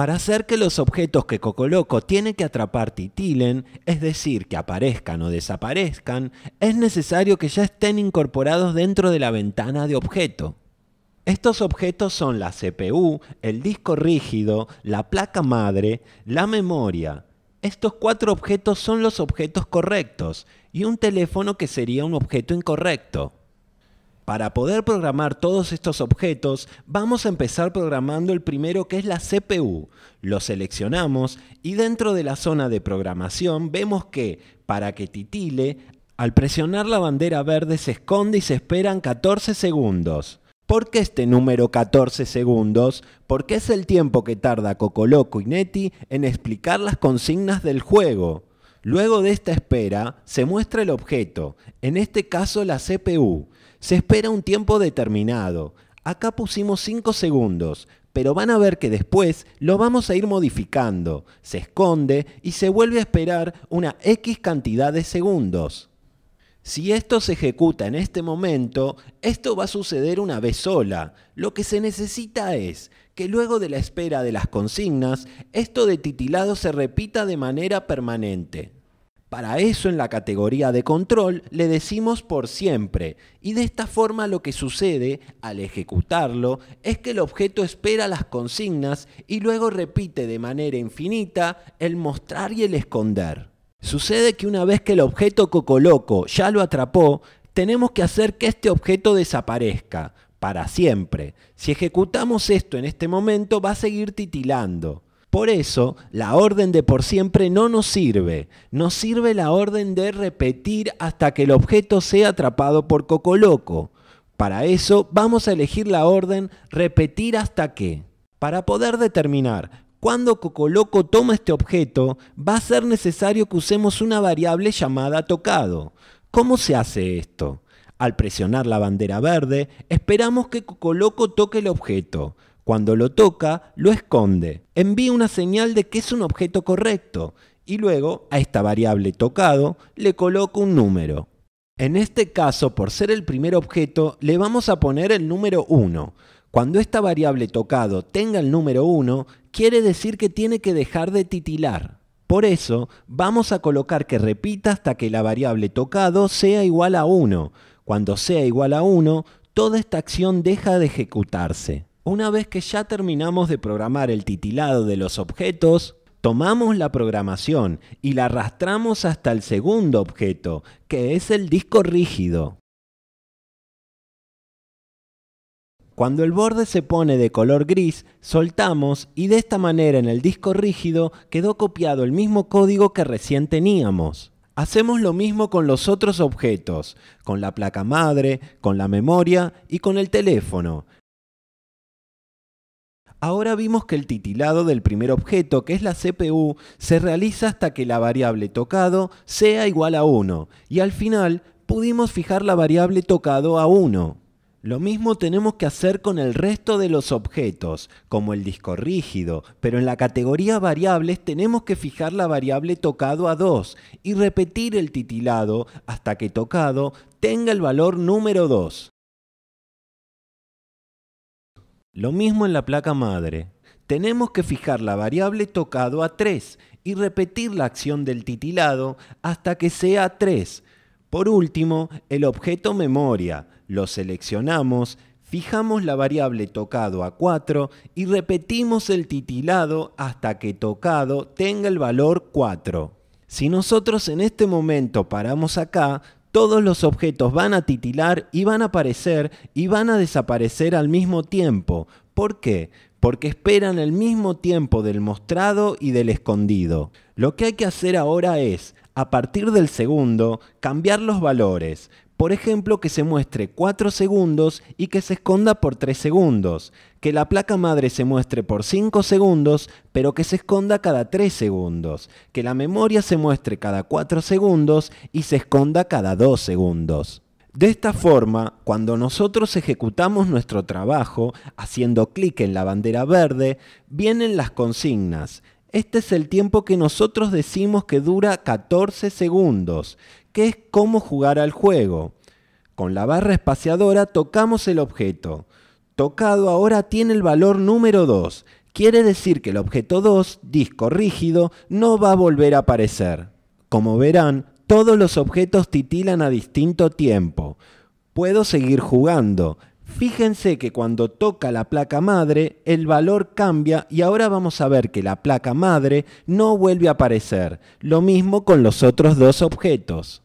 Para hacer que los objetos que Cocoloco tiene que atrapar titilen, es decir, que aparezcan o desaparezcan, es necesario que ya estén incorporados dentro de la ventana de objeto. Estos objetos son la CPU, el disco rígido, la placa madre, la memoria. Estos cuatro objetos son los objetos correctos y un teléfono que sería un objeto incorrecto. Para poder programar todos estos objetos, vamos a empezar programando el primero que es la CPU. Lo seleccionamos y dentro de la zona de programación vemos que, para que titile, al presionar la bandera verde se esconde y se esperan 14 segundos. ¿Por qué este número 14 segundos? Porque es el tiempo que tarda Cocoloco y Neti en explicar las consignas del juego. Luego de esta espera, se muestra el objeto, en este caso la CPU. Se espera un tiempo determinado. Acá pusimos 5 segundos, pero van a ver que después lo vamos a ir modificando. Se esconde y se vuelve a esperar una X cantidad de segundos. Si esto se ejecuta en este momento, esto va a suceder una vez sola. Lo que se necesita es que luego de la espera de las consignas, esto de titilado se repita de manera permanente. Para eso en la categoría de control le decimos por siempre y de esta forma lo que sucede al ejecutarlo es que el objeto espera las consignas y luego repite de manera infinita el mostrar y el esconder. Sucede que una vez que el objeto cocoloco ya lo atrapó, tenemos que hacer que este objeto desaparezca para siempre. Si ejecutamos esto en este momento va a seguir titilando. Por eso, la orden de por siempre no nos sirve. Nos sirve la orden de repetir hasta que el objeto sea atrapado por Cocoloco. Para eso, vamos a elegir la orden repetir hasta que. Para poder determinar cuándo Cocoloco toma este objeto, va a ser necesario que usemos una variable llamada tocado. ¿Cómo se hace esto? Al presionar la bandera verde, esperamos que Cocoloco toque el objeto. Cuando lo toca, lo esconde. Envía una señal de que es un objeto correcto y luego a esta variable tocado le coloco un número. En este caso, por ser el primer objeto, le vamos a poner el número 1. Cuando esta variable tocado tenga el número 1, quiere decir que tiene que dejar de titilar. Por eso, vamos a colocar que repita hasta que la variable tocado sea igual a 1. Cuando sea igual a 1, toda esta acción deja de ejecutarse. Una vez que ya terminamos de programar el titilado de los objetos, tomamos la programación y la arrastramos hasta el segundo objeto, que es el disco rígido. Cuando el borde se pone de color gris, soltamos y de esta manera en el disco rígido quedó copiado el mismo código que recién teníamos. Hacemos lo mismo con los otros objetos, con la placa madre, con la memoria y con el teléfono. Ahora vimos que el titilado del primer objeto, que es la CPU, se realiza hasta que la variable tocado sea igual a 1, y al final pudimos fijar la variable tocado a 1. Lo mismo tenemos que hacer con el resto de los objetos, como el disco rígido, pero en la categoría variables tenemos que fijar la variable tocado a 2 y repetir el titilado hasta que tocado tenga el valor número 2. Lo mismo en la placa madre. Tenemos que fijar la variable tocado a 3 y repetir la acción del titilado hasta que sea 3. Por último, el objeto memoria. Lo seleccionamos, fijamos la variable tocado a 4 y repetimos el titilado hasta que tocado tenga el valor 4. Si nosotros en este momento paramos acá, todos los objetos van a titilar y van a aparecer y van a desaparecer al mismo tiempo. ¿Por qué? Porque esperan el mismo tiempo del mostrado y del escondido. Lo que hay que hacer ahora es, a partir del segundo, cambiar los valores, por ejemplo, que se muestre 4 segundos y que se esconda por 3 segundos. Que la placa madre se muestre por 5 segundos, pero que se esconda cada 3 segundos. Que la memoria se muestre cada 4 segundos y se esconda cada 2 segundos. De esta forma, cuando nosotros ejecutamos nuestro trabajo haciendo clic en la bandera verde, vienen las consignas. Este es el tiempo que nosotros decimos que dura 14 segundos que es cómo jugar al juego. Con la barra espaciadora tocamos el objeto. Tocado ahora tiene el valor número 2. Quiere decir que el objeto 2, disco rígido, no va a volver a aparecer. Como verán, todos los objetos titilan a distinto tiempo. Puedo seguir jugando, Fíjense que cuando toca la placa madre, el valor cambia y ahora vamos a ver que la placa madre no vuelve a aparecer. Lo mismo con los otros dos objetos.